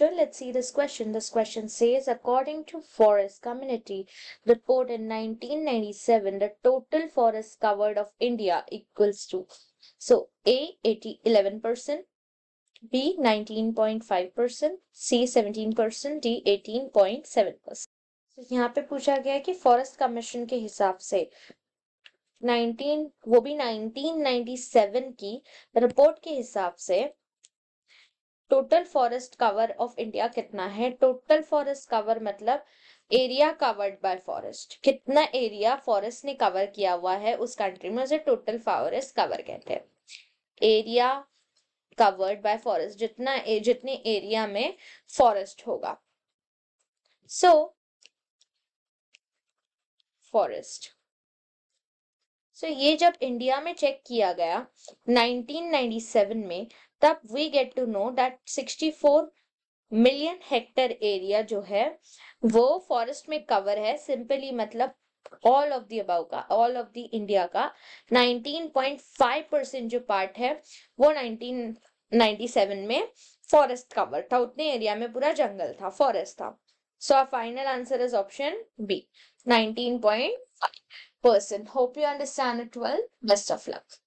let's see this question. This question says, according to Forest Community Report in 1997, the total forest covered of India equals to, so A, 80, 11%, B, 19.5%, C, 17%, D, 18.7%. So यहाँ पे पूछा गया है कि forest commission के हिसाब से 19 वो भी 1997 की रिपोर्ट के हिसाब से total forest cover of India कितना है टोटल फॉरेस्ट कवर मतलब एरिया कवर्ड बाय फॉरेस्ट कितना एरिया फॉरेस्ट ने कवर किया हुआ है उस कंट्री में उसे टोटल फॉरेस्ट कवर कहते हैं एरिया कवर्ड बाय फॉरेस्ट जितना जितने एरिया में फॉरेस्ट होगा सो फॉरेस्ट सो ये जब इंडिया में चेक किया गया 1997 में तब we get to know that 64 million hectare area जो है वो फॉरेस्ट में कवर है सिंपली मतलब ऑल ऑफ दी अबाउ का ऑल ऑफ दी इंडिया का 19.5 परसेंट जो पार्ट है वो 1997 में फॉरेस्ट कवर था उतने एरिया में पूरा जंगल था फॉरेस्ट था so our final answer is option B 19.5 percent hope you understand it well best of luck